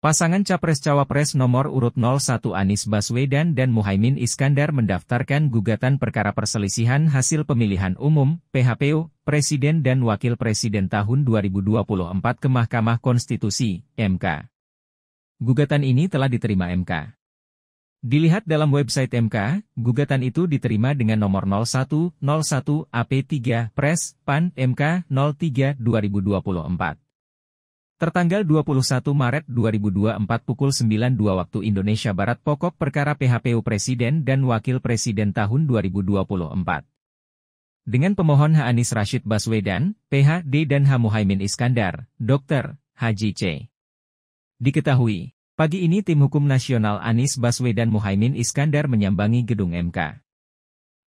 Pasangan Capres-Cawapres nomor urut 01 Anies Baswedan dan Muhaimin Iskandar mendaftarkan gugatan perkara perselisihan hasil pemilihan umum, PHPU, Presiden dan Wakil Presiden tahun 2024 ke Mahkamah Konstitusi, MK. Gugatan ini telah diterima MK. Dilihat dalam website MK, gugatan itu diterima dengan nomor 01 01 AP3 Pres PAN MK 03 2024. Tertanggal 21 Maret 2024 pukul 9.02 waktu Indonesia Barat pokok perkara PHPU Presiden dan Wakil Presiden tahun 2024. Dengan pemohon H. Anis Rashid Baswedan, PHD dan H. Muhaimin Iskandar, Dr. Haji C. Diketahui, pagi ini tim hukum nasional Anis Baswedan Muhaimin Iskandar menyambangi gedung MK.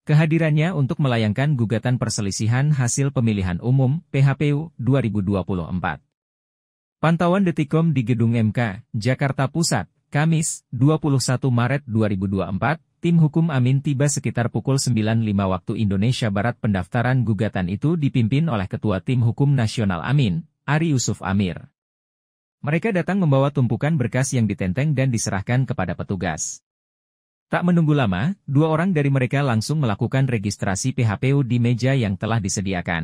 Kehadirannya untuk melayangkan gugatan perselisihan hasil pemilihan umum PHPU 2024. Pantauan Detikom di Gedung MK, Jakarta Pusat, Kamis, 21 Maret 2024, tim hukum Amin tiba sekitar pukul 9.05 waktu Indonesia Barat pendaftaran gugatan itu dipimpin oleh Ketua Tim Hukum Nasional Amin, Ari Yusuf Amir. Mereka datang membawa tumpukan berkas yang ditenteng dan diserahkan kepada petugas. Tak menunggu lama, dua orang dari mereka langsung melakukan registrasi PHPU di meja yang telah disediakan.